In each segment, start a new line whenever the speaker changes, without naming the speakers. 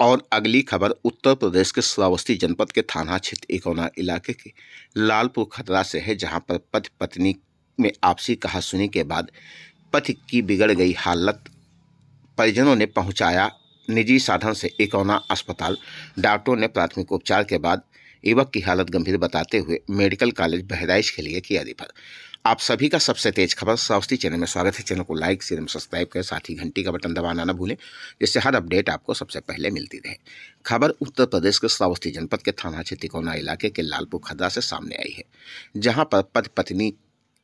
और अगली खबर उत्तर प्रदेश के श्रावस्ती जनपद के थाना क्षेत्र इकोना इलाके के लालपुर खतरा से है जहां पर पति पत्नी में आपसी कहासुनी के बाद पति की बिगड़ गई हालत परिजनों ने पहुंचाया निजी साधन से इकोना अस्पताल डॉक्टरों ने प्राथमिक उपचार के बाद युवक की हालत गंभीर बताते हुए मेडिकल कॉलेज बहराइच के लिए किया रिफर आप सभी का सबसे तेज खबर सावस्ती चैनल में स्वागत है चैनल को लाइक शेयर में सब्सक्राइब करें साथ ही घंटी का बटन दबाना ना भूलें जिससे हर अपडेट आपको सबसे पहले मिलती रहे खबर उत्तर प्रदेश के सावस्ती जनपद के थाना क्षेत्रिकोना इलाके के लालपुर खदरा से सामने आई है जहां पर पति पत्नी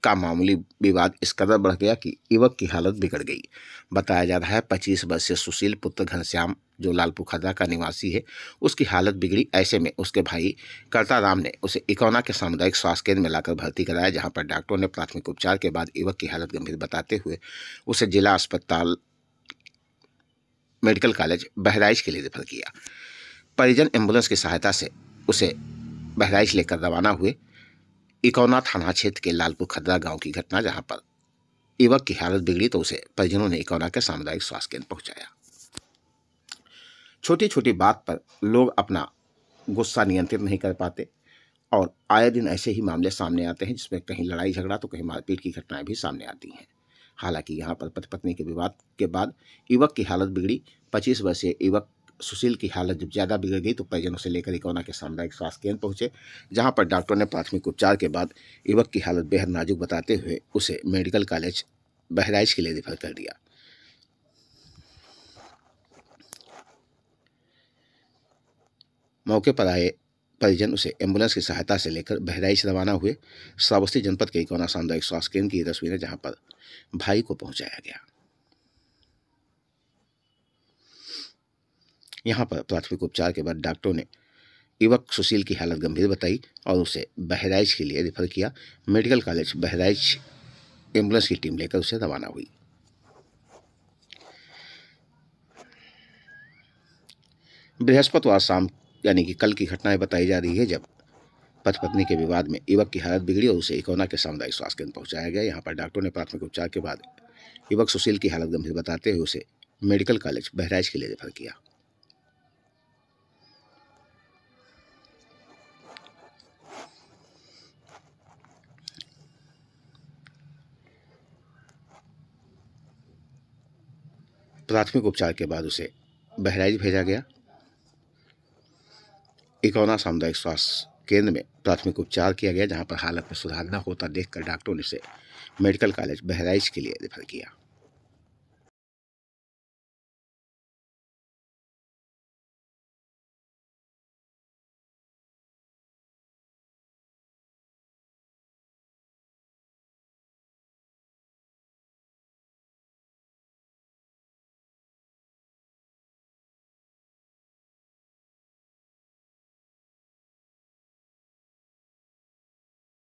का मामूली विवाद इस कदर बढ़ गया कि युवक की हालत बिगड़ गई बताया जा रहा है पच्चीस वर्षीय सुशील पुत्र घनश्याम जो लालपुर खदरा का निवासी है उसकी हालत बिगड़ी ऐसे में उसके भाई राम ने उसे इकौना के सामुदायिक स्वास्थ्य केंद्र में लाकर भर्ती कराया जहां पर डॉक्टरों ने प्राथमिक उपचार के बाद युवक की हालत गंभीर बताते हुए उसे जिला अस्पताल मेडिकल कॉलेज बहराइच के लिए रेफर किया परिजन एम्बुलेंस की सहायता से उसे बहराइच लेकर रवाना हुए इकौना थाना क्षेत्र के लालपुर खदरा गांव की घटना जहां पर युवक की हालत बिगड़ी तो उसे परिजनों ने इकौना के सामुदायिक स्वास्थ्य केंद्र पहुंचाया छोटी छोटी बात पर लोग अपना गुस्सा नियंत्रित नहीं कर पाते और आए दिन ऐसे ही मामले सामने आते हैं जिसमें कहीं लड़ाई झगड़ा तो कहीं मारपीट की घटनाएं भी सामने आती हैं हालांकि यहाँ पर पति पत्नी के विवाद के बाद युवक की हालत बिगड़ी पच्चीस वर्षीय युवक सुशील की हालत जब ज़्यादा बिगड़ गई तो परिजन उसे लेकर इकोना के सामुदायिक स्वास्थ्य केंद्र पहुंचे जहां पर डॉक्टर ने प्राथमिक उपचार के बाद युवक की हालत बेहद नाजुक बताते हुए उसे मेडिकल कॉलेज बहराइच के लिए रेफर कर दिया मौके पर आए परिजन उसे एम्बुलेंस की सहायता से लेकर बहराइच रवाना हुए श्रावस्ती जनपद के इकोना सामुदायिक स्वास्थ्य केंद्र की तस्वीरें जहाँ पर भाई को पहुँचाया गया यहाँ पर प्राथमिक उपचार के बाद डॉक्टरों ने युवक सुशील की हालत गंभीर बताई और उसे बहराइच के लिए रेफर किया मेडिकल कॉलेज बहराइच एम्बुलेंस की टीम लेकर उसे रवाना हुई बृहस्पतिवार शाम यानी कि कल की घटनाएं बताई जा रही है जब पति पत्नी के विवाद में युवक की हालत बिगड़ी और उसे इकोना के सामुदायिक स्वास्थ्य केंद्र पहुंचाया गया यहां पर डॉक्टरों ने प्राथमिक उपचार के बाद युवक सुशील की हालत गंभीर बताते हुए उसे मेडिकल कॉलेज बहराइच के लिए रेफर किया प्राथमिक उपचार के बाद उसे बहराइच भेजा गया इकौना सामुदायिक स्वास्थ्य केंद्र में प्राथमिक उपचार किया गया जहां पर हालत में सुधार न होता देखकर डॉक्टरों ने उसे मेडिकल कॉलेज बहराइच के लिए रेफर किया